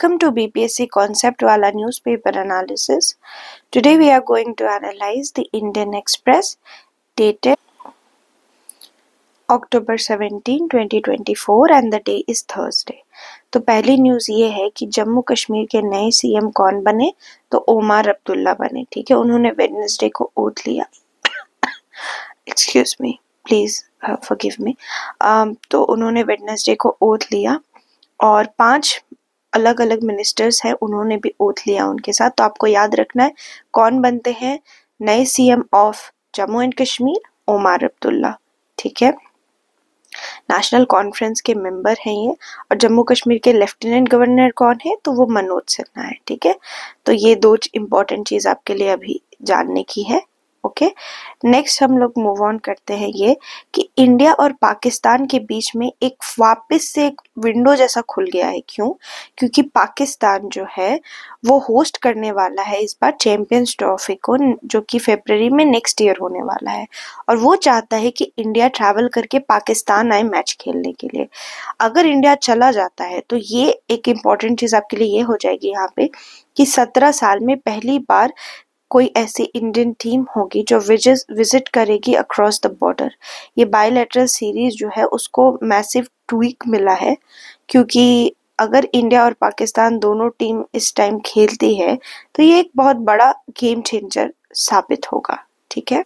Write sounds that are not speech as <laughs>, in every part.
Welcome to BPSC Concept Wala newspaper analysis. Today we are going to analyze the Indian Express dated October 17, 2024 and the day is Thursday. तो पहली news ये है कि जम्मू कश्मीर के नए CM कौन बने तो ओमर अब्दुल्ला बने ठीक है उन्होंने वेडनेसडे को ओथ लिया excuse me please forgive me तो उन्होंने वेडनेसडे को ओथ लिया और पांच अलग अलग मिनिस्टर्स हैं उन्होंने भी ओथ लिया उनके साथ तो आपको याद रखना है कौन बनते हैं नए CM of Jammu and Kashmir Omar Abdullah ठीक है नेशनल कॉन्फ्रेंस के मेंबर हैं ये और जम्मू कश्मीर के लेफ्टिनेंट गवर्नर कौन है तो वो मनोज सिन्हा है ठीक है तो ये दो इंपॉर्टेंट चीज़ आपके लिए अभी जानने की है ओके नेक्स्ट हम लोग मूव ऑन करते हैं ये कि इंडिया और पाकिस्तान के बीच में एक वापस से एक विंडो जैसा खुल गया है क्यों क्योंकि पाकिस्तान जो है वो होस्ट करने वाला है इस बार चैंपियंस ट्रॉफी को जो कि फेबररी में नेक्स्ट ईयर होने वाला है और वो चाहता है कि इंडिया ट्रैवल करके पाकिस्तान आए मैच खेलने के लिए अगर इंडिया चला जाता है तो ये एक इम्पॉर्टेंट चीज़ आपके लिए ये हो जाएगी यहाँ पे कि सत्रह साल में पहली बार कोई ऐसी इंडियन टीम होगी जो विजिस विजिट करेगी अक्रॉस द बॉर्डर ये बायोलेटरल सीरीज जो है उसको मैसिव ट्वीक मिला है क्योंकि अगर इंडिया और पाकिस्तान दोनों टीम इस टाइम खेलती है तो ये एक बहुत बड़ा गेम चेंजर साबित होगा ठीक है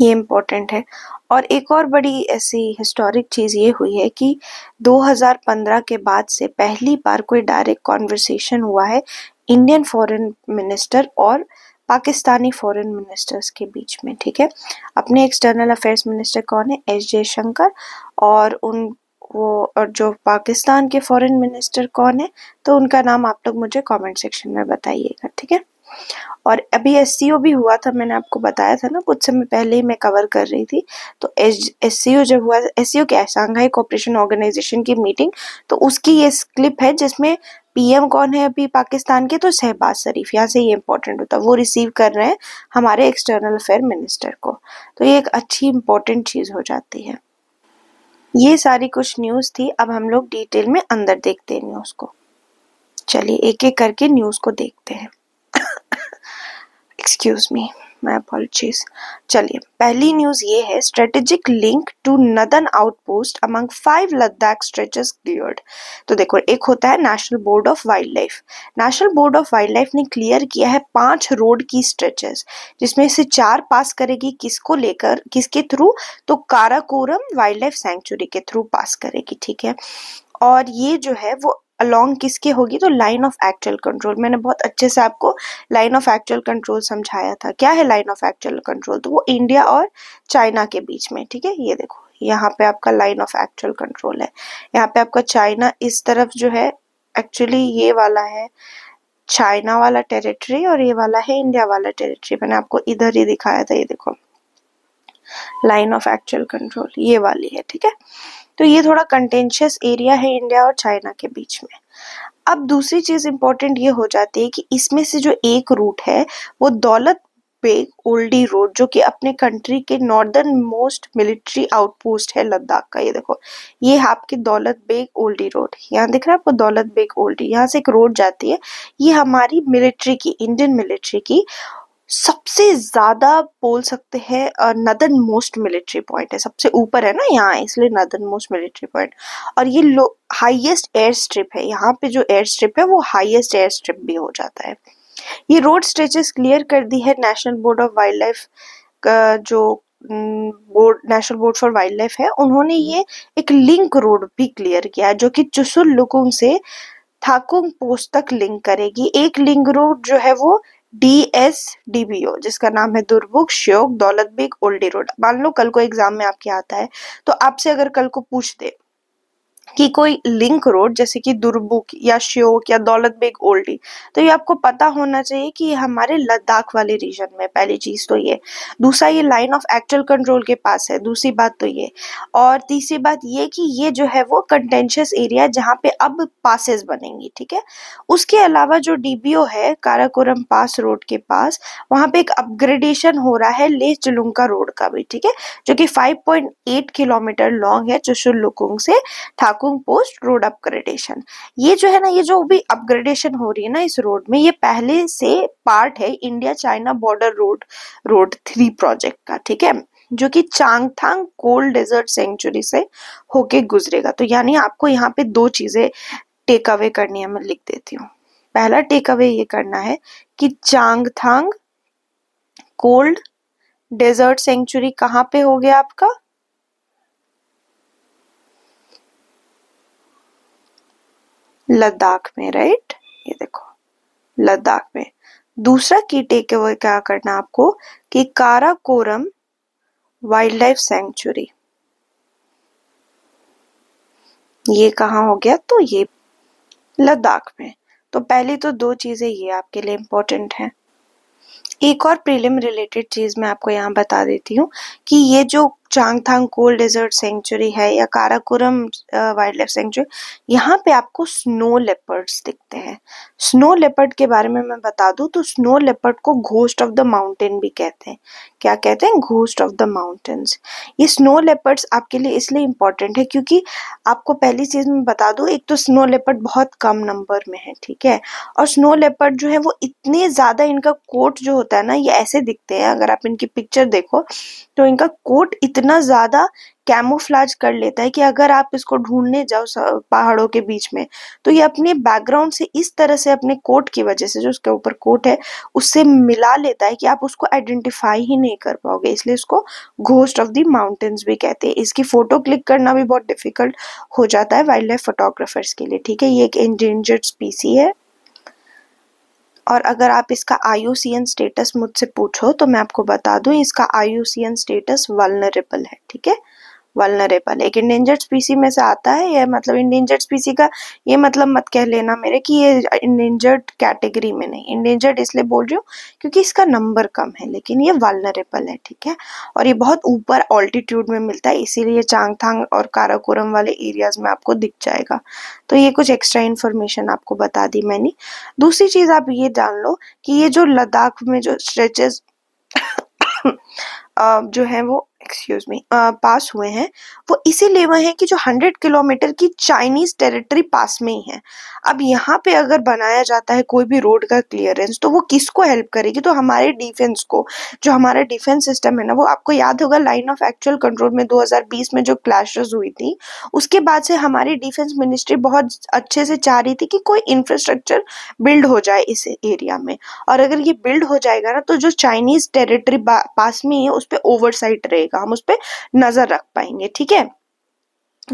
ये इम्पोर्टेंट है और एक और बड़ी ऐसी हिस्टोरिक चीज़ ये हुई है कि 2015 के बाद से पहली बार कोई डायरेक्ट कॉन्वर्सेशन हुआ है इंडियन फॉरेन मिनिस्टर और पाकिस्तानी फॉरेन मिनिस्टर्स के बीच में ठीक है अपने एक्सटर्नल अफेयर्स मिनिस्टर कौन है एस जयशंकर और उन वो और जो पाकिस्तान के फॉरेन मिनिस्टर कौन है तो उनका नाम आप लोग मुझे कमेंट सेक्शन में बताइएगा ठीक है और अभी एस भी हुआ था मैंने आपको बताया था ना कुछ समय पहले ही मैं कवर कर रही थी तो एस जब हुआ एस सी ओ क्या है सांघाई कॉपरेशन ऑर्गेनाइजेशन की मीटिंग तो उसकी ये क्लिप है जिसमें पीएम कौन है अभी पाकिस्तान के तो शहबाज शरीफ यहाँ से ये इम्पोर्टेंट होता है वो रिसीव कर रहे हैं हमारे एक्सटर्नल अफेयर मिनिस्टर को तो ये एक अच्छी इम्पोर्टेंट चीज़ हो जाती है ये सारी कुछ न्यूज़ थी अब हम लोग डिटेल में अंदर देखते हैं न्यूज़ को चलिए एक एक करके न्यूज़ को देखते हैं एक्सक्यूज़ <coughs> मी माय अपॉलोजीज चलिए पहली न्यूज ये है स्ट्रेटेजिक लिंक टू नदन outpost among five Ladakh stretches cleared तो देखो एक होता है national board of wildlife national board of wildlife ने क्लियर किया है पांच रोड की स्ट्रेचेस जिसमें से चार पास करेगी किसको लेकर किसके थ्रू तो काराकोरम वाइल्ड लाइफ सेंचुरी के थ्रू पास करेगी ठीक है और ये जो है वो अलोंग किसके होगी तो लाइन ऑफ एक्चुअल कंट्रोल मैंने बहुत अच्छे से आपको लाइन ऑफ एक्चुअल कंट्रोल समझाया था क्या है लाइन ऑफ एक्चुअल कंट्रोल तो वो इंडिया और चाइना के बीच में ठीक है ये देखो यहाँ पे आपका लाइन ऑफ एक्चुअल कंट्रोल है यहाँ पे आपका चाइना इस तरफ जो है एक्चुअली ये वाला है चाइना वाला टेरिटरी और ये वाला है इंडिया वाला टेरिटरी मैंने आपको इधर ही दिखाया था ये देखो लाइन ऑफ एक्चुअल कंट्रोल ये वाली है ठीक है तो ये थोड़ा कंटेंशियस एरिया है इंडिया और चाइना के बीच में अब दूसरी चीज़ इंपॉर्टेंट ये हो जाती है कि इसमें से जो एक रूट है वो दौलत बेग ओल्डी रोड जो कि अपने कंट्री के नॉर्दर्न मोस्ट मिलिट्री आउटपोस्ट है लद्दाख का ये देखो ये है आपके दौलत बेग ओल्डी रोड यहाँ दिख रहा है आपको दौलत बेग ओल्डी यहाँ से एक रोड जाती है ये हमारी मिलिट्री की इंडियन मिलिट्री की सबसे ज़्यादा बोल सकते हैं नदन मोस्ट मिलिट्री पॉइंट है सबसे ऊपर है ना यहाँ इसलिए नदन मोस्ट मिलिट्री पॉइंट और ये लो हाइएस्ट एयर स्ट्रिप है यहाँ पे जो एयर स्ट्रिप है वो हाइएस्ट एयर स्ट्रिप भी हो जाता है ये रोड स्ट्रेचेस क्लियर कर दी है national board of wildlife का जो board national board for wildlife है उन्होंने ये एक लिंक रोड भी क्लियर किया है जो कि चुसुल लुकुंग से थाकुंग पोस्ट तक लिंक करेगी एक लिंक रोड जो है वो ओ जिसका नाम है दुर्मुख श्योग दौलत बेग ओल्डी रोड मान लो कल को एग्जाम में आपके आता है तो आपसे अगर कल को पूछ दे कि कोई लिंक रोड जैसे कि दुर्बुक या श्योक या दौलत बेग ओल्डी तो ये आपको पता होना चाहिए कि ये हमारे लद्दाख वाले रीजन में पहली चीज़ तो ये दूसरा ये लाइन ऑफ एक्चुअल कंट्रोल के पास है दूसरी बात तो ये और तीसरी बात ये कि ये जो है वो कंटेंशियस एरिया जहाँ पे अब पासेस बनेंगी ठीक है उसके अलावा जो डीबीओ है काराकोरम पास रोड के पास वहाँ पे एक अपग्रेडेशन हो रहा है लेह चुलुंका रोड का भी ठीक है जो कि फाइव किलोमीटर लॉन्ग है चुशुल लुकुंग से ठाकुर काकुंग पोस्ट रोड अपग्रेडेशन ये जो है ना ये जो भी अपग्रेडेशन हो रही है ना इस रोड में ये पहले से पार्ट है India China border road road three project का ठीक है जो कि चांगथांग कोल्ड डेजर्ट सेंचुरी से होके गुजरेगा तो यानी आपको यहाँ पे दो चीजें टेक अवे करनी है मैं लिख देती हूँ पहला टेक अवे ये करना है कि चांगथांग कोल्ड डेजर्ट सेंचुरी कहाँ पे हो गया आपका लद्दाख में राइट ये देखो लद्दाख में दूसरा की टेक अवे क्या करना आपको कि काराकोरम वाइल्ड लाइफ सेंचुरी ये कहा हो गया तो ये लद्दाख में तो पहले तो दो चीज़ें ये आपके लिए इंपॉर्टेंट हैं एक और प्रीलिम रिलेटेड चीज़ मैं आपको यहाँ बता देती हूँ कि ये जो चांगथांग कोल डेजर्ट सेंचुरी है या काराकोरम वाइल्ड लाइफ सेंचुरी यहाँ पे आपको स्नो लेपर्ड्स दिखते हैं स्नो लेपर्ड के बारे में मैं बता दूँ तो स्नो लेपर्ड को घोस्ट ऑफ द माउंटेन भी कहते हैं क्या कहते हैं घोस्ट ऑफ द माउंटेन्स ये स्नो लेपर्ड्स आपके लिए इसलिए इम्पॉर्टेंट है क्योंकि आपको पहली चीज़ मैं बता दूँ एक तो स्नो लेपर्ड बहुत कम नंबर में है ठीक है और स्नो लेपर्ड जो है वो इतने ज़्यादा इनका कोट जो होता है ना ये ऐसे दिखते हैं अगर आप इनकी पिक्चर देखो तो इनका कोट इतना इतना ज़्यादा कैमोफ्लाज कर लेता है कि अगर आप इसको ढूंढने जाओ पहाड़ों के बीच में तो ये अपने बैकग्राउंड से इस तरह से अपने कोट की वजह से जो उसके ऊपर कोट है उससे मिला लेता है कि आप उसको आइडेंटिफाई ही नहीं कर पाओगे इसलिए इसको घोस्ट ऑफ द माउंटेन्स भी कहते हैं इसकी फ़ोटो क्लिक करना भी बहुत डिफिकल्ट हो जाता है वाइल्ड लाइफ फोटोग्राफर्स के लिए ठीक है ये एक इंडेंजर्ड स्पीसी है और अगर आप इसका आई स्टेटस मुझसे पूछो तो मैं आपको बता दूं इसका आई स्टेटस वलनरेबल है ठीक है वालनरेबल एक इंडेंजर्ड स्पीसी में से आता है यह मतलब इंडेंजर्ड स्पीसी का ये मतलब मत कह लेना मेरे कि ये इंडेंजर्ड कैटेगरी में नहीं इंडेंजर्ड इसलिए बोल रही हूँ क्योंकि इसका नंबर कम है लेकिन ये वालनरेबल है ठीक है और ये बहुत ऊपर ऑल्टीट्यूड में मिलता है इसीलिए चांगथांग और काराकोरम वाले एरियाज में आपको दिख जाएगा तो ये कुछ एक्स्ट्रा इन्फॉर्मेशन आपको बता दी मैंने दूसरी चीज़ आप ये जान लो कि ये जो लद्दाख में जो स्ट्रेचेस <coughs> जो है वो एक्सक्यूज मी पास हुए हैं वो इसीलिए हुए हैं कि जो हंड्रेड किलोमीटर की चाइनीज़ टेरिटरी पास में ही है अब यहाँ पे अगर बनाया जाता है कोई भी रोड का क्लियरेंस तो वो किसको हेल्प करेगी तो हमारे डिफेंस को जो हमारा डिफेंस सिस्टम है ना वो आपको याद होगा लाइन ऑफ एक्चुअल कंट्रोल में 2020 में जो क्लैशेस हुई थी उसके बाद से हमारी डिफेंस मिनिस्ट्री बहुत अच्छे से चाह रही थी कि कोई इंफ्रास्ट्रक्चर बिल्ड हो जाए इस एरिया में और अगर ये बिल्ड हो जाएगा ना तो जो चाइनीज़ टेरिटरी पास में ही है उस पर ओवरसाइट रहेगा जाएगा हम उस पर नजर रख पाएंगे ठीक है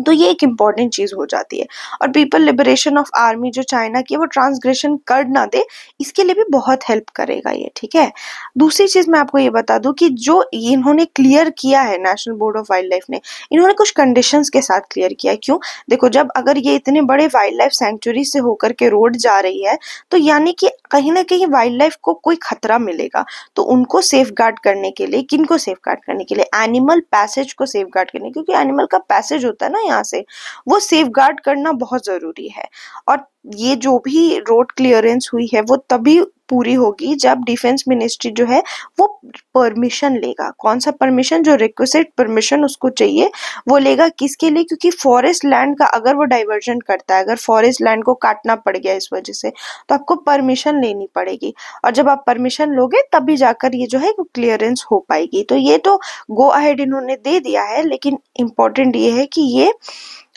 तो ये एक इम्पॉर्टेंट चीज़ हो जाती है और पीपल लिबरेशन ऑफ आर्मी जो चाइना की है वो ट्रांसग्रेशन कर ना दे इसके लिए भी बहुत हेल्प करेगा ये ठीक है दूसरी चीज़ मैं आपको ये बता दूं कि जो इन्होंने क्लियर किया है national board of wildlife ने इन्होंने कुछ कंडीशन के साथ क्लियर किया क्यों देखो जब अगर ये इतने बड़े वाइल्ड लाइफ सेंचुरी से होकर के रोड जा रही है तो यानी कि कहीं ना कहीं वाइल्ड लाइफ को कोई खतरा मिलेगा तो उनको सेफ गार्ड करने के लिए किन को सेफ गार्ड करने के लिए एनिमल पैसेज को सेफ गार्ड करने क्योंकि एनिमल का पैसेज होता है ना यहाँ से वो सेफ करना बहुत ज़रूरी है और ये जो भी रोड क्लियरेंस हुई है वो तभी पूरी होगी जब डिफेंस मिनिस्ट्री जो है वो परमिशन लेगा कौन सा परमिशन जो रिक्वेस्ट परमिशन उसको चाहिए वो लेगा किसके लिए क्योंकि फॉरेस्ट लैंड का अगर वो डाइवर्जन करता है अगर फॉरेस्ट लैंड को काटना पड़ गया इस वजह से तो आपको परमिशन लेनी पड़ेगी और जब आप परमिशन लोगे तभी जाकर ये जो है वो क्लियरेंस हो पाएगी तो ये तो गो अहेड इन्होंने दे दिया है लेकिन इम्पोर्टेंट ये है कि ये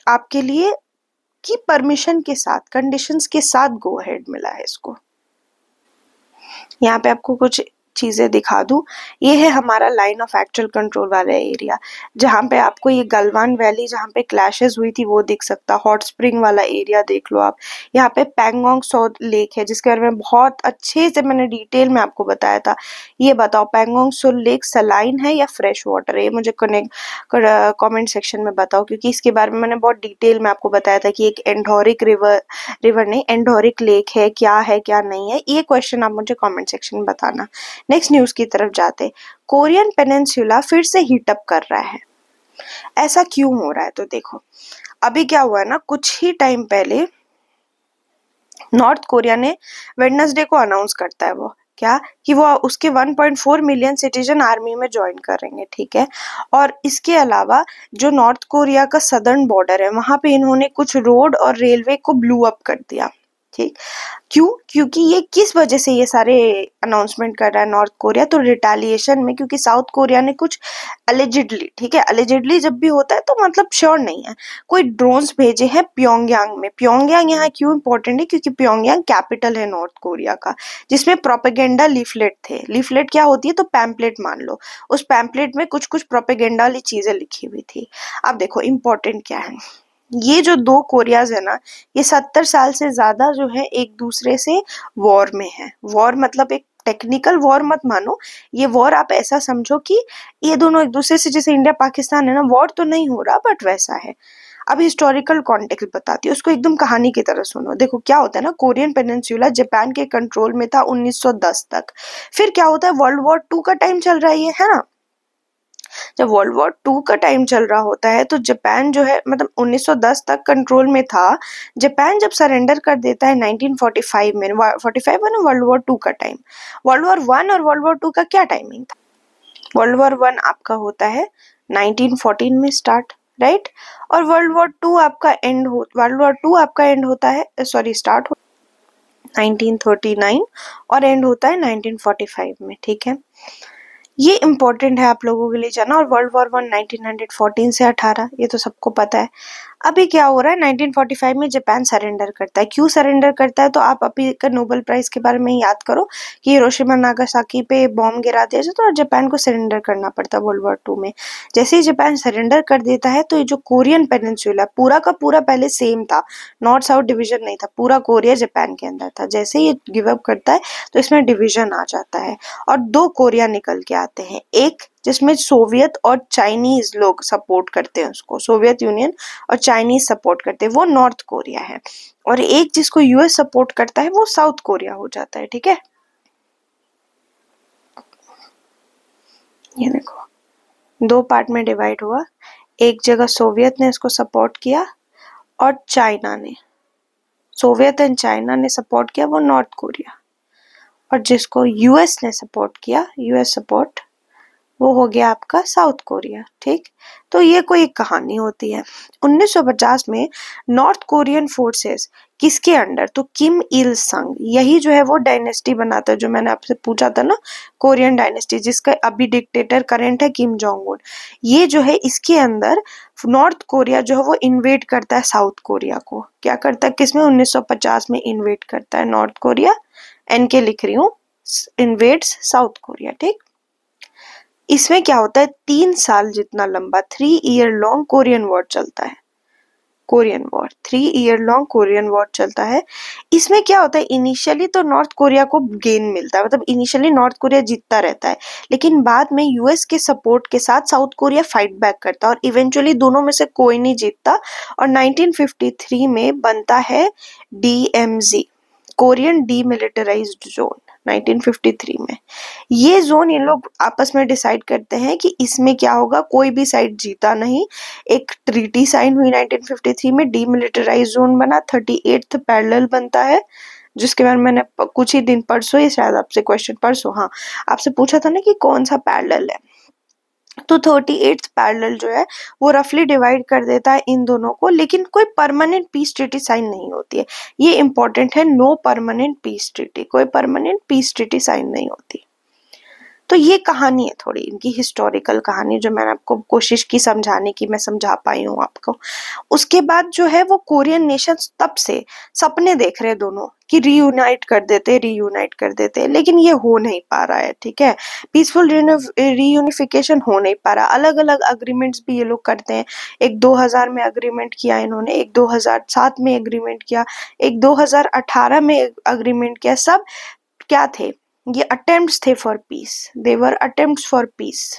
आपके लिए की परमिशन के साथ कंडीशंस के साथ गो अहेड मिला है इसको यहाँ पे आपको कुछ चीज़ें दिखा दूं ये है हमारा लाइन ऑफ एक्चुअल कंट्रोल वाला एरिया जहाँ पे आपको ये गलवान वैली जहाँ पे क्लैशेस हुई थी वो दिख सकता हॉट स्प्रिंग वाला एरिया देख लो आप यहाँ पे पैंगोंग सो लेक है जिसके बारे में बहुत अच्छे से मैंने डिटेल में आपको बताया था ये बताओ पैंगोंग सो लेक सलाइन है या फ्रेश वाटर है ये मुझे कनेक्ट कॉमेंट सेक्शन में बताओ क्योंकि इसके बारे में मैंने बहुत डिटेल में आपको बताया था कि एक एंडोरिक रिवर रिवर नहीं एंडोरिक लेक है क्या है क्या नहीं है ये क्वेश्चन आप मुझे कमेंट सेक्शन में बताना नेक्स्ट न्यूज़ की तरफ जाते कोरियन पेनेंसुला फिर से हीटअप कर रहा है ऐसा क्यों हो रहा है तो देखो अभी क्या हुआ ना कुछ ही टाइम पहले नॉर्थ कोरिया ने वेडनेसडे को अनाउंस करता है वो क्या कि वो उसके 1.4 मिलियन सिटीजन आर्मी में ज्वाइन करेंगे ठीक है और इसके अलावा जो नॉर्थ कोरिया का सदर्न बॉर्डर है वहां पे इन्होंने कुछ रोड और रेलवे को ब्लू अप कर दिया ठीक क्यों क्योंकि ये किस वजह से ये सारे अनाउंसमेंट कर रहा है नॉर्थ कोरिया तो रिटेलिएशन में क्योंकि साउथ कोरिया ने कुछ एलिजिडली ठीक है एलिजिडली जब भी होता है तो मतलब श्योर नहीं है कोई ड्रोन्स भेजे हैं प्योंगयांग में प्योंगयांग यहाँ क्यों इंपॉर्टेंट है क्योंकि प्योंगयांग कैपिटल है नॉर्थ कोरिया का जिसमें प्रोपेगेंडा लीफलेट थे लीफलेट क्या होती है तो पैम्पलेट मान लो उस पैम्पलेट में कुछ कुछ प्रोपेगेंडा वाली चीज़ें लिखी हुई थी अब देखो इंपॉर्टेंट क्या है ये जो दो कोरियाज है ना ये सत्तर साल से ज्यादा जो है एक दूसरे से वॉर में है वॉर मतलब एक टेक्निकल वॉर मत मानो ये वॉर आप ऐसा समझो कि ये दोनों एक दूसरे से जैसे इंडिया पाकिस्तान है ना वॉर तो नहीं हो रहा बट वैसा है अब हिस्टोरिकल कॉन्टेक्स बताती है उसको एकदम कहानी की तरह सुनो देखो क्या होता है ना कोरियन पेनिनसुला जापान के कंट्रोल में था 1910 तक फिर क्या होता है वर्ल्ड वॉर टू का टाइम चल रहा है ये है ना जब वर्ल्ड वॉर टू का टाइम चल रहा होता है तो जापान जो है मतलब 1910 तक कंट्रोल में था जापान जब सरेंडर कर देता है 1945 में 45 वन वर्ल्ड वॉर टू का टाइम वर्ल्ड वॉर वन और वर्ल्ड वॉर टू का क्या टाइमिंग था वर्ल्ड वॉर वन आपका होता है 1914 में स्टार्ट राइट और वर्ल्ड वॉर टू आपका एंड हो वर्ल्ड वॉर टू आपका एंड होता है सॉरी स्टार्ट हो 1939 और एंड होता है 1945 में ठीक है ये इंपॉर्टेंट है आप लोगों के लिए जाना और वर्ल्ड वॉर वन नाइनटीन से 18 ये तो सबको पता है अभी क्या हो रहा है 1945 में जापान सरेंडर करता है क्यों सरेंडर करता है तो आप अभी का नोबल प्राइज के बारे में याद करो कि रोशिमा नागासाकी पे बॉम्ब गिरा दिया जाता है और जापान को सरेंडर करना पड़ता है वर्ल्ड वॉर टू में जैसे ही जापान सरेंडर कर देता है तो ये जो कोरियन पेनिनसुला पूरा का पूरा पहले सेम था नॉर्थ साउथ डिविजन नहीं था पूरा कोरिया जापान के अंदर था जैसे ही ये गिवअप करता है तो इसमें डिविजन आ जाता है और दो कोरिया निकल के आते हैं एक जिसमें सोवियत और चाइनीज लोग सपोर्ट करते हैं उसको सोवियत यूनियन और चाइनीज सपोर्ट करते हैं वो नॉर्थ कोरिया है और एक जिसको यूएस सपोर्ट करता है वो साउथ कोरिया हो जाता है ठीक है ये देखो दो पार्ट में डिवाइड हुआ एक जगह सोवियत ने इसको सपोर्ट किया और चाइना ने सोवियत एंड चाइना ने सपोर्ट किया वो नॉर्थ कोरिया और जिसको यूएस ने सपोर्ट किया यूएस सपोर्ट वो हो गया आपका साउथ कोरिया ठीक तो ये कोई एक कहानी होती है 1950 में नॉर्थ कोरियन फोर्सेस किसके अंडर तो किम इल संग यही जो है वो डायनेस्टी बनाता है जो मैंने आपसे पूछा था ना कोरियन डायनेस्टी जिसका अभी डिक्टेटर करंट है किम जोंग उन ये जो है इसके अंदर नॉर्थ कोरिया जो है वो इन्वेट करता है साउथ कोरिया को क्या करता है किसमें उन्नीस में इन्वेट करता है नॉर्थ कोरिया एन के लिख रही हूँ इन्वेट्स साउथ कोरिया ठीक इसमें क्या होता है तीन साल जितना लंबा three year long Korean war चलता है Korean war three year long Korean war चलता है इसमें क्या होता है इनिशियली तो नॉर्थ कोरिया को गेन मिलता है मतलब इनिशियली नॉर्थ कोरिया जीतता रहता है लेकिन बाद में यूएस के सपोर्ट के साथ साउथ कोरिया फाइट बैक करता है और इवेंचुअली दोनों में से कोई नहीं जीतता और 1953 में बनता है डीएमजी कोरियन डीमिलिटराइज्ड जोन 1953 में ये जोन ये लोग आपस में डिसाइड करते हैं कि इसमें क्या होगा कोई भी साइड जीता नहीं एक ट्रीटी साइन हुई 1953 में डीमिलिटराइज जोन बना थर्टी एट्थ पैरल बनता है जिसके बारे में मैंने कुछ ही दिन परसों ये शायद आपसे क्वेश्चन परसों हाँ आपसे पूछा था ना कि कौन सा पैरल है तो थर्टी एट्थ पैरल जो है वो रफली डिवाइड कर देता है इन दोनों को लेकिन कोई परमानेंट पीस ट्रिटी साइन नहीं होती है ये इंपॉर्टेंट है नो परमानेंट पीस ट्रिटी कोई परमानेंट पीस ट्रिटी साइन नहीं होती तो ये कहानी है थोड़ी इनकी हिस्टोरिकल कहानी जो मैंने आपको कोशिश की समझाने की मैं समझा पाई हूँ आपको उसके बाद जो है वो कोरियन नेशन तब से सपने देख रहे दोनों कि रीयूनाइट कर देते रीयूनाइट कर देते लेकिन ये हो नहीं पा रहा है ठीक है पीसफुल रीयूनिफिकेशन हो नहीं पा रहा अलग अलग अग्रीमेंट्स भी ये लोग करते हैं एक 2000 में अग्रीमेंट किया इन्होंने एक 2007 में अग्रीमेंट किया एक 2018 में अग्रीमेंट किया सब क्या थे ये अटेम्प्ट्स थे for peace they were attempts for peace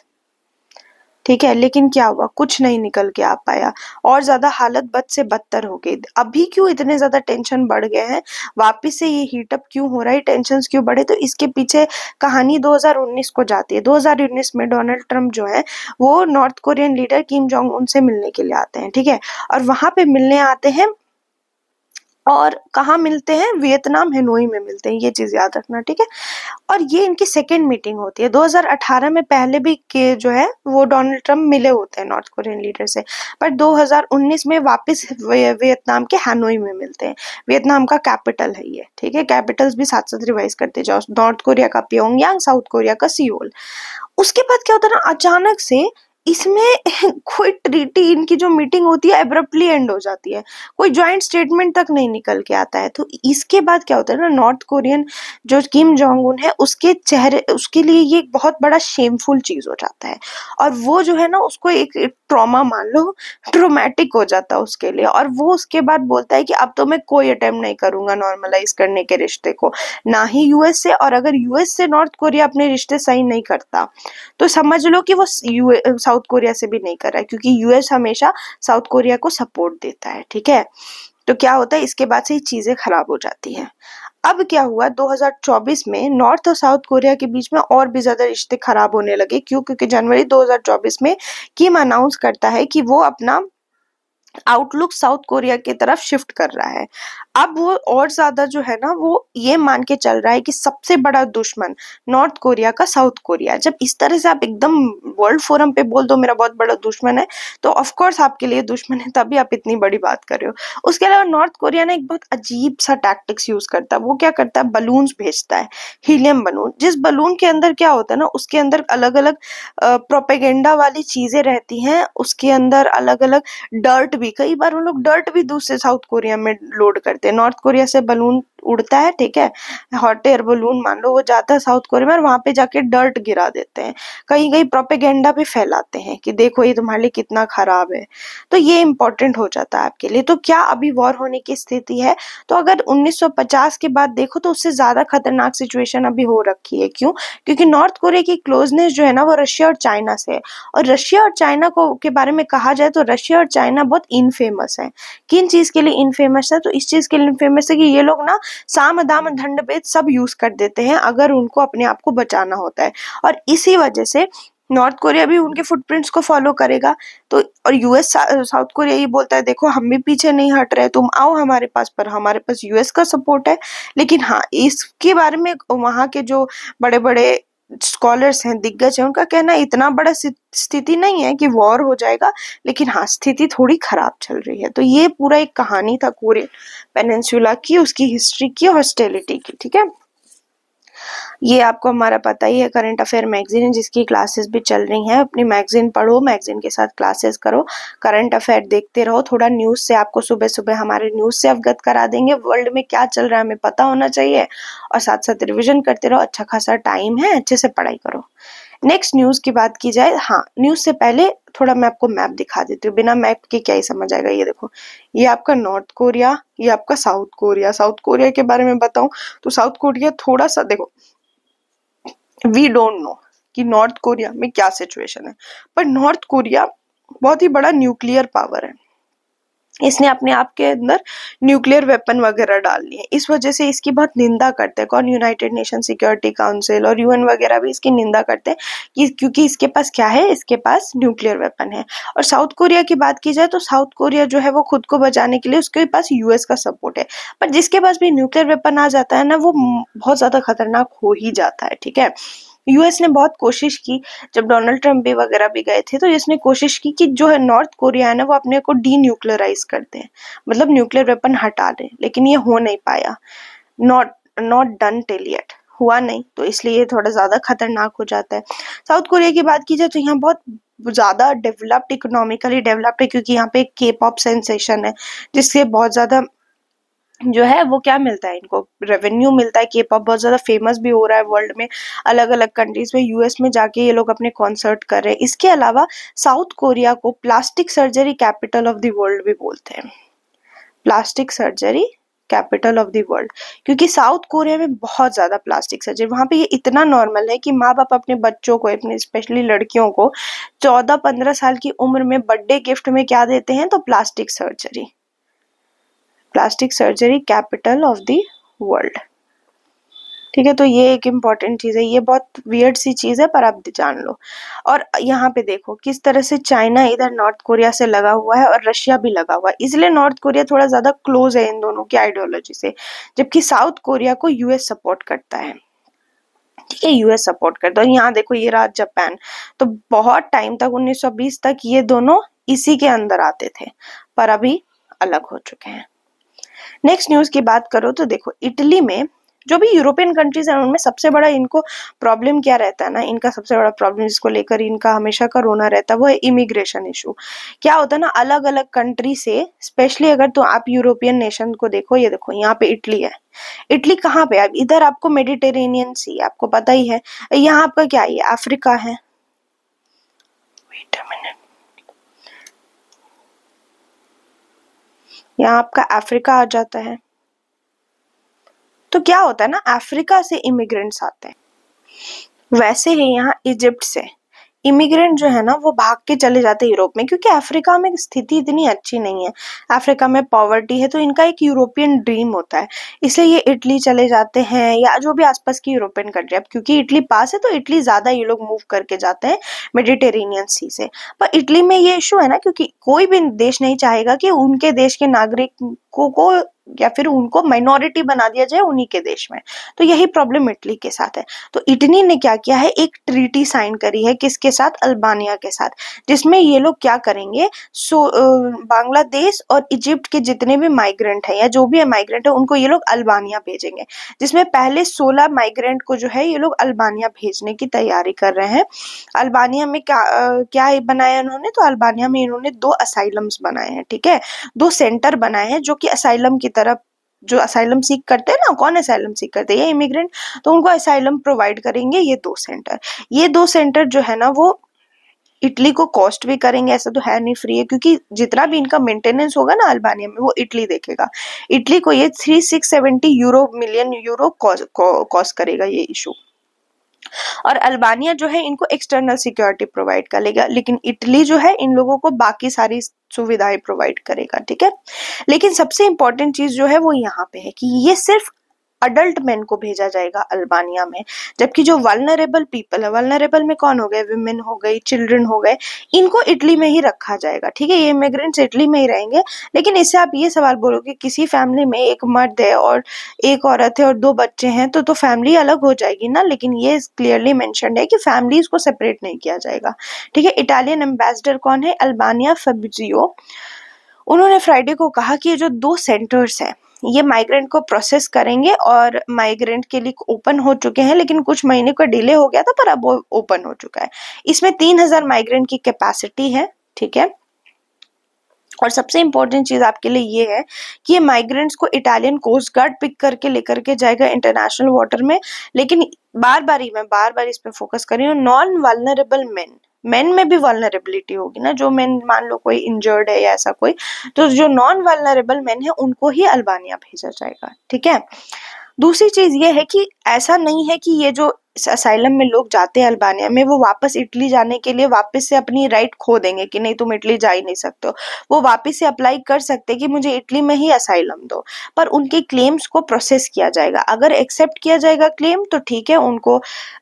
ठीक है लेकिन क्या हुआ कुछ नहीं निकल के आ पाया और ज़्यादा हालत बद से बदतर हो गई अभी क्यों इतने ज़्यादा टेंशन बढ़ गए हैं वापस से ये हीटअप क्यों हो रहा है टेंशन क्यों बढ़े तो इसके पीछे कहानी 2019 को जाती है 2019 में डोनाल्ड ट्रंप जो है वो north Korean leader Kim Jong उनसे मिलने के लिए आते हैं ठीक है और वहां पे मिलने आते हैं और कहाँ मिलते हैं वियतनाम हनोई में मिलते हैं ये चीज़ याद रखना ठीक है और ये इनकी सेकेंड मीटिंग होती है 2018 में पहले भी के जो है वो डोनाल्ड ट्रम्प मिले होते हैं नॉर्थ कोरियन लीडर से पर 2019 में वापस वियतनाम के हनोई में मिलते हैं वियतनाम का कैपिटल है ये ठीक है कैपिटल्स भी साथ साथ रिवाइज करते जाओ नॉर्थ कोरिया का प्योंग साउथ कोरिया का सियोल उसके बाद क्या होता है ना अचानक से इसमें <laughs> कोई ट्रीटी इनकी जो मीटिंग होती है एब्रप्टली एंड हो जाती है कोई जॉइंट स्टेटमेंट तक नहीं निकल के आता है तो इसके बाद क्या होता है ना नॉर्थ कोरियन जो किम जोंग उन है उसके चेहरे उसके लिए ये एक बहुत बड़ा शेमफुल चीज़ हो जाता है और वो जो है ना उसको एक ट्रॉमा मान लो ट्रोमेटिक हो जाता है उसके लिए और वो उसके बाद बोलता है कि अब तो मैं कोई अटेम्प्ट नहीं करूंगा नॉर्मलाइज करने के रिश्ते को ना ही यूएस से और अगर यूएस से नॉर्थ कोरिया अपने रिश्ते सही नहीं करता तो समझ लो कि वो साउथ कोरिया से भी नहीं कर रहा है क्योंकि यूएस हमेशा साउथ कोरिया को सपोर्ट देता है ठीक है तो क्या होता है इसके बाद से ये चीज़ें खराब हो जाती हैं अब क्या हुआ 2024 में नॉर्थ और साउथ कोरिया के बीच में और भी ज़्यादा रिश्ते खराब होने लगे क्यों क्योंकि जनवरी 2024 में किम अनाउंस करता है कि वो अपना आउटलुक साउथ कोरिया की तरफ शिफ्ट कर रहा है अब वो और ज्यादा जो है ना वो ये मान के चल रहा है कि सबसे बड़ा दुश्मन नॉर्थ कोरिया का साउथ कोरिया जब इस तरह से आप एकदम वर्ल्ड फोरम पे बोल दो मेरा बहुत बड़ा दुश्मन है तो ऑफकोर्स आपके लिए दुश्मन है तभी आप इतनी बड़ी बात कर रहे हो उसके अलावा नॉर्थ कोरिया ने एक बहुत अजीब सा टैक्टिक्स यूज करता है वो क्या करता है बलून भेजता है हीलियम बलून जिस बलून के अंदर क्या होता है ना उसके अंदर अलग अलग प्रोपेगेंडा वाली चीजें रहती हैं उसके अंदर अलग अलग डर्ट भी कई बार वो लोग डर्ट भी दूसरे साउथ कोरिया में लोड करते हैं नॉर्थ कोरिया से बलून उड़ता है ठीक है हॉट एयर बलून मान लो वो जाता है साउथ कोरिया में वहां पे जाके डर्ट गिरा देते हैं कहीं कहीं प्रोपेगेंडा भी फैलाते हैं कि देखो ये तुम्हारे लिए कितना खराब है तो ये इंपॉर्टेंट हो जाता है आपके लिए तो क्या अभी वॉर होने की स्थिति है तो अगर 1950 के बाद देखो तो उससे ज्यादा खतरनाक सिचुएशन अभी हो रखी है क्यों क्योंकि नॉर्थ कोरिया की क्लोजनेस जो है ना वो रशिया और चाइना से है और रशिया और चाइना को के बारे में कहा जाए तो रशिया और चाइना बहुत इनफेमस है किन चीज के लिए इनफेमस है तो इस चीज के लिए इनफेमस है कि ये लोग ना साम दाम दंड भेद सब यूज कर देते हैं अगर उनको अपने आप को बचाना होता है और इसी वजह से नॉर्थ कोरिया भी उनके फुटप्रिंट्स को फॉलो करेगा तो और यूएस साउथ कोरिया ये बोलता है देखो हम भी पीछे नहीं हट रहे तुम आओ हमारे पास पर हमारे पास यूएस का सपोर्ट है लेकिन हाँ इसके बारे में वहाँ के जो बड़े बड़े स्कॉलर्स हैं दिग्गज हैं उनका कहना इतना बड़ा स्थिति नहीं है कि वॉर हो जाएगा लेकिन हाँ स्थिति थोड़ी खराब चल रही है तो ये पूरा एक कहानी था कोरियन पेनेंसुला की उसकी हिस्ट्री की हॉस्टेलिटी की ठीक है ये आपको हमारा पता ही है करंट अफेयर मैगजीन है जिसकी क्लासेस भी चल रही हैं अपनी मैगजीन पढ़ो मैगजीन के साथ क्लासेस करो करंट अफेयर देखते रहो थोड़ा न्यूज़ से आपको सुबह सुबह हमारे न्यूज़ से अवगत करा देंगे वर्ल्ड में क्या चल रहा है हमें पता होना चाहिए और साथ साथ रिविजन करते रहो अच्छा खासा टाइम है अच्छे से पढ़ाई करो नेक्स्ट न्यूज़ की बात की जाए हाँ न्यूज़ से पहले थोड़ा मैं आपको मैप दिखा देती हूँ बिना मैप के क्या ही समझ आएगा ये देखो ये आपका नॉर्थ कोरिया ये आपका साउथ कोरिया साउथ कोरिया के बारे में बताऊं तो साउथ कोरिया थोड़ा सा देखो वी डोंट नो कि नॉर्थ कोरिया में क्या सिचुएशन है पर नॉर्थ कोरिया बहुत ही बड़ा न्यूक्लियर पावर है इसने अपने आप के अंदर न्यूक्लियर वेपन वगैरह डाल लिए इस वजह से इसकी बहुत निंदा करते हैं कौन यूनाइटेड नेशन सिक्योरिटी काउंसिल और यूएन वगैरह भी इसकी निंदा करते हैं कि क्योंकि इसके पास क्या है इसके पास न्यूक्लियर वेपन है और साउथ कोरिया की बात की जाए तो साउथ कोरिया जो है वो खुद को बचाने के लिए उसके पास यूएस का सपोर्ट है पर जिसके पास भी न्यूक्लियर वेपन आ जाता है ना वो बहुत ज़्यादा खतरनाक हो ही जाता है ठीक है यूएस ने बहुत कोशिश की जब डोनाल्ड ट्रंप भी वगैरह भी गए थे तो इसने कोशिश की कि जो है नॉर्थ कोरिया है ना वो अपने को डी न्यूक्लियराइज कर दे मतलब न्यूक्लियर वेपन हटा दे लेकिन ये हो नहीं पाया not not done till yet हुआ नहीं तो इसलिए ये थोड़ा ज़्यादा खतरनाक हो जाता है साउथ कोरिया की बात की जाए तो यहाँ बहुत ज़्यादा डेवलप्ड इकोनॉमिकली डेवलप्ड है क्योंकि यहाँ पे के पॉप सेंसेशन है जिससे बहुत ज़्यादा जो है वो क्या मिलता है इनको रेवेन्यू मिलता है के पॉप बहुत ज़्यादा फेमस भी हो रहा है वर्ल्ड में अलग अलग कंट्रीज़ में यूएस में जाके ये लोग अपने कॉन्सर्ट कर रहे हैं इसके अलावा साउथ कोरिया को plastic surgery capital of the world भी बोलते हैं plastic surgery capital of the world क्योंकि साउथ कोरिया में बहुत ज़्यादा प्लास्टिक सर्जरी वहां पे ये इतना नॉर्मल है कि माँ बाप अपने बच्चों को अपने स्पेशली लड़कियों को चौदह पंद्रह साल की उम्र में बर्थडे गिफ्ट में क्या देते हैं तो plastic surgery plastic surgery capital of the world ठीक है तो ये एक इम्पॉर्टेंट चीज़ है ये बहुत वियर्ड सी चीज़ है पर आप जान लो और यहाँ पे देखो किस तरह से चाइना इधर नॉर्थ कोरिया से लगा हुआ है और रशिया भी लगा हुआ है इसलिए नॉर्थ कोरिया थोड़ा ज़्यादा क्लोज है इन दोनों की आइडियोलॉजी से जबकि साउथ कोरिया को यूएस सपोर्ट करता है ठीक है यूएस सपोर्ट करता है और यहाँ देखो ये रहा जापान तो बहुत टाइम तक उन्नीस तक ये दोनों इसी के अंदर आते थे पर अभी अलग हो चुके हैं नेक्स्ट न्यूज़ की बात करो तो देखो इटली में जो भी यूरोपियन कंट्रीज हैं उनमें सबसे बड़ा इनको प्रॉब्लम क्या रहता है ना इनका सबसे बड़ा प्रॉब्लम जिसको लेकर इनका हमेशा का रोना रहता है वो है इमिग्रेशन इशू क्या होता है ना अलग अलग कंट्री से स्पेशली अगर तो आप यूरोपियन नेशन को देखो ये देखो यहाँ पे इटली है इटली कहाँ पे आप इधर आपको मेडिटेरेनियन सी आपको पता ही है यहाँ आपका क्या है अफ्रीका है वेट अ मिनट यहाँ आपका अफ्रीका आ जाता है तो क्या होता है ना अफ्रीका से इमिग्रेंट्स आते हैं वैसे ही यहाँ इजिप्ट से इमिग्रेंट जो है ना वो भाग के चले जाते हैं यूरोप में क्योंकि अफ्रीका में स्थिति इतनी अच्छी नहीं है अफ्रीका में पॉवर्टी है तो इनका एक यूरोपियन ड्रीम होता है इसलिए ये इटली चले जाते हैं या जो भी आसपास की यूरोपियन कंट्री अब क्योंकि इटली पास है तो इटली ज़्यादा ये लोग मूव करके जाते हैं मेडिटेरेनियन सी से पर इटली में ये इशू है ना क्योंकि कोई भी देश नहीं चाहेगा कि उनके देश के नागरिक को को या फिर उनको माइनॉरिटी बना दिया जाए उन्हीं के देश में तो यही प्रॉब्लम इटली के साथ है तो इटली ने क्या किया है एक ट्रीटी साइन करी है किसके साथ अल्बानिया के साथ जिसमें ये लोग क्या करेंगे सो बांग्लादेश और इजिप्ट के जितने भी माइग्रेंट हैं या जो भी है माइग्रेंट है उनको ये लोग अल्बानिया भेजेंगे जिसमें पहले सोलह माइग्रेंट को जो है ये लोग अल्बानिया भेजने की तैयारी कर रहे हैं अल्बानिया में क्या क्या बनाया इन्होंने तो अल्बानिया में इन्होंने दो असाइलम्स बनाए हैं ठीक है दो सेंटर बनाए हैं जो कि असाइलम की तरह तरफ जो असाइलम सीख करते हैं ना कौन असाइलम सीख करते हैं ये इमिग्रेंट तो उनको असाइलम प्रोवाइड करेंगे ये दो सेंटर ये दो सेंटर जो है ना वो इटली को कॉस्ट भी करेंगे ऐसा तो है नहीं फ्री है क्योंकि जितना भी इनका मेंटेनेंस होगा ना अल्बानिया में वो इटली देखेगा इटली को ये three six seventy euro million euro cost करेगा ये इशू और अल्बानिया जो है इनको एक्सटर्नल सिक्योरिटी प्रोवाइड करेगा लेकिन इटली जो है इन लोगों को बाकी सारी सुविधाएं प्रोवाइड करेगा ठीक है लेकिन सबसे इंपॉर्टेंट चीज जो है वो यहाँ पे है कि ये सिर्फ अडल्ट मेन को भेजा जाएगा अल्बानिया में जबकि जो वालनरेबल पीपल है वालनरेबल में कौन हो गए वुमेन हो गई चिल्ड्रन हो गए इनको इटली में ही रखा जाएगा ठीक है ये इमिग्रेंट्स इटली में ही रहेंगे लेकिन इससे आप ये सवाल बोलोगे कि किसी फैमिली में एक मर्द है और एक औरत है और दो बच्चे हैं तो तो फैमिली अलग हो जाएगी ना लेकिन ये क्लियरली मैंशन है कि फैमिलीज को सेपरेट नहीं किया जाएगा ठीक है इटालियन एम्बेसडर कौन है अल्बानिया फेबिजियो उन्होंने फ्राइडे को कहा कि ये जो दो सेंटर्स हैं ये माइग्रेंट को प्रोसेस करेंगे और माइग्रेंट के लिए ओपन हो चुके हैं लेकिन कुछ महीने का डिले हो गया था पर अब वो ओपन हो चुका है इसमें तीन हजार माइग्रेंट की कैपेसिटी है ठीक है और सबसे इम्पोर्टेंट चीज़ आपके लिए ये है कि ये माइग्रेंट्स को इटालियन कोस्ट गार्ड पिक करके लेकर के जाएगा इंटरनेशनल वाटर में लेकिन बार बार ही मैं बार बार इस पर फोकस कर रही हूँ नॉन वालनरेबल मेन मेन में भी वालनरेबिलिटी होगी ना जो मेन मान लो कोई इंजर्ड है या ऐसा कोई तो जो नॉन वालनरेबल मेन है उनको ही अल्बानिया भेजा जाएगा ठीक है दूसरी चीज ये है कि ऐसा नहीं है कि ये जो असाइलम में लोग जाते हैं अल्बानिया में वो वापस इटली जाने के लिए वापस से अपनी राइट खो देंगे कि नहीं तुम इटली जा ही नहीं सकते हो वो वापस से अप्लाई कर सकते कि मुझे इटली में ही असाइलम दो पर उनके क्लेम्स को प्रोसेस किया जाएगा अगर एक्सेप्ट किया जाएगा क्लेम तो ठीक है उनको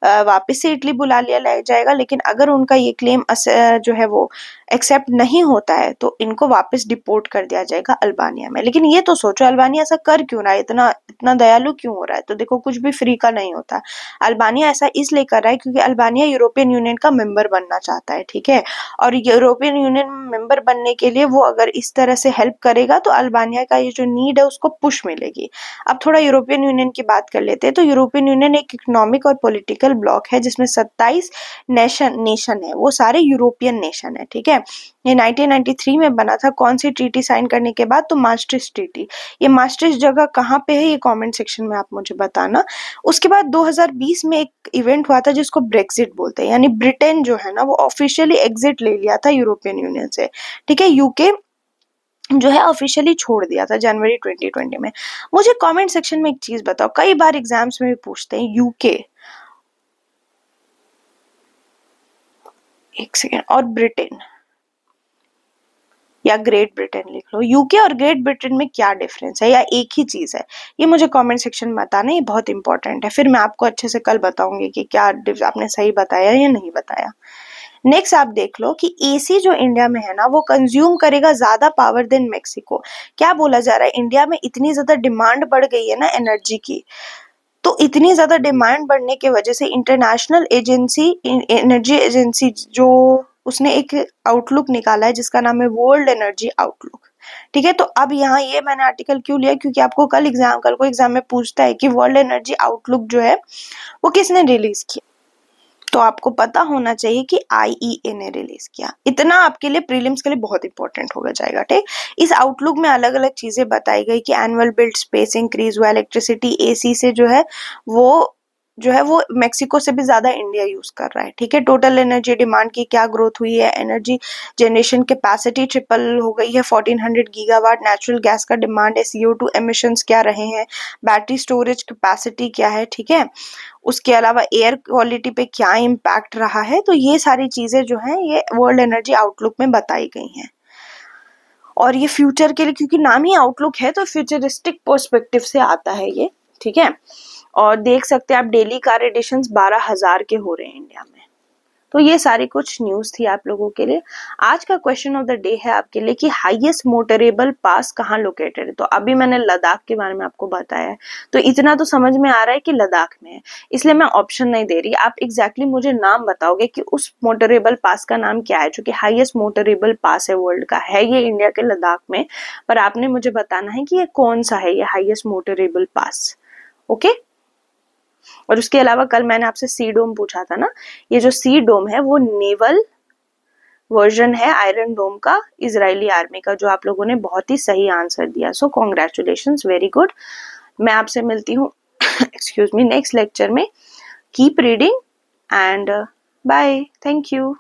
वापस से इटली बुला लिया जाएगा लेकिन अगर उनका ये क्लेम जो है वो एक्सेप्ट नहीं होता है तो इनको वापस डिपोर्ट कर दिया जाएगा अल्बानिया में लेकिन ये तो सोचो अल्बानिया ऐसा कर क्यों रहा है इतना इतना दयालु क्यों हो रहा है तो देखो कुछ भी फ्री का नहीं होता अल्बानिया अल्बानिया ऐसा इसलिए कर रहा है क्योंकि अल्बानिया यूरोपियन यूनियन का मेंबर बनना चाहता है ठीक है और यूरोपियन यूनियन मेंबर बनने के लिए वो अगर इस तरह से हेल्प करेगा तो अल्बानिया का ये जो नीड है उसको पुश मिलेगी अब थोड़ा यूरोपियन यूनियन की बात कर लेते हैं तो यूरोपियन यूनियन एक इकोनॉमिक और पोलिटिकल ब्लॉक है जिसमें सत्ताईस नेशन नेशन है वो सारे यूरोपियन नेशन है ठीक है ये 1993 में बना था कौन सी ट्रीटी साइन करने के बाद तो मास्ट्रिस ट्रीटी ये मास्ट्रिस जगह कहाँ पे है ये कमेंट सेक्शन में आप मुझे बताना उसके बाद 2020 में एक इवेंट हुआ था जिसको ब्रेक्सिट बोलते हैं यानी ब्रिटेन जो है ना वो ऑफिशियली एग्जिट ले लिया था यूरोपियन यूनियन से ठीक है यूके जो है ऑफिशियली छोड़ दिया था जनवरी 2020 में मुझे कमेंट सेक्शन में एक चीज़ बताओ कई बार एग्जाम्स में भी पूछते हैं यूके एक सेकेंड और ब्रिटेन या ग्रेट ब्रिटेन लिख लो यूके और ग्रेट ब्रिटेन में क्या डिफरेंस है या एक ही चीज़ है ये मुझे कमेंट सेक्शन में बताना ये बहुत इंपॉर्टेंट है फिर मैं आपको अच्छे से कल बताऊंगी कि क्या आपने सही बताया या नहीं बताया नेक्स्ट आप देख लो कि एसी जो इंडिया में है ना वो कंज्यूम करेगा ज़्यादा पावर देन मेक्सिको क्या बोला जा रहा है इंडिया में इतनी ज़्यादा डिमांड बढ़ गई है ना एनर्जी की तो इतनी ज़्यादा डिमांड बढ़ने की वजह से इंटरनेशनल एजेंसी एनर्जी एजेंसी जो उसने एक आउटलुक निकाला है जिसका नाम है वर्ल्ड एनर्जी आउटलुक ठीक है तो अब यहाँ ये मैंने आर्टिकल क्यों लिया क्योंकि आपको कल एग्जाम कल को एग्जाम में पूछता है कि वर्ल्ड एनर्जी आउटलुक जो है वो किसने रिलीज किया तो आपको पता होना चाहिए कि आई e ने रिलीज किया इतना आपके लिए प्रीलिम्स के लिए बहुत इंपॉर्टेंट हो जाएगा ठीक इस आउटलुक में अलग अलग चीजें बताई गई कि एनुअल बिल्ड स्पेस इंक्रीज हुआ इलेक्ट्रिसिटी एसी से जो है वो जो है वो मेक्सिको से भी ज़्यादा इंडिया यूज़ कर रहा है ठीक है टोटल एनर्जी डिमांड की क्या ग्रोथ हुई है एनर्जी जनरेशन कैपेसिटी ट्रिपल हो गई है 1400 गीगावाट नेचुरल गैस का डिमांड है सीओ टू एमिशन क्या रहे हैं बैटरी स्टोरेज कैपेसिटी क्या है ठीक है उसके अलावा एयर क्वालिटी पे क्या इम्पैक्ट रहा है तो ये सारी चीज़ें जो है ये वर्ल्ड एनर्जी आउटलुक में बताई गई हैं और ये फ्यूचर के लिए क्योंकि नाम ही आउटलुक है तो फ्यूचरिस्टिक पर्सपेक्टिव से आता है ये ठीक है और देख सकते हैं आप डेली कार एडिशन बारह हजार के हो रहे हैं इंडिया में तो ये सारी कुछ न्यूज थी आप लोगों के लिए आज का क्वेश्चन ऑफ द डे है आपके लिए कि हाईएस्ट मोटरेबल पास कहाँ लोकेटेड है तो अभी मैंने लद्दाख के बारे में आपको बताया है तो इतना तो समझ में आ रहा है कि लद्दाख में है इसलिए मैं ऑप्शन नहीं दे रही आप एग्जैक्टली exactly मुझे नाम बताओगे कि उस मोटरेबल पास का नाम क्या है चूंकि हाइएस्ट मोटरेबल पास है वर्ल्ड का है ये इंडिया के लद्दाख में पर आपने मुझे बताना है कि ये कौन सा है ये highest motorable pass okay okay? और उसके अलावा कल मैंने आपसे सी डोम पूछा था ना ये जो सी डोम है वो नेवल वर्जन है आयरन डोम का इजरायली आर्मी का जो आप लोगों ने बहुत ही सही आंसर दिया सो कॉन्ग्रेचुलेशन वेरी गुड मैं आपसे मिलती हूँ एक्सक्यूज मी नेक्स्ट लेक्चर में keep reading and bye thank you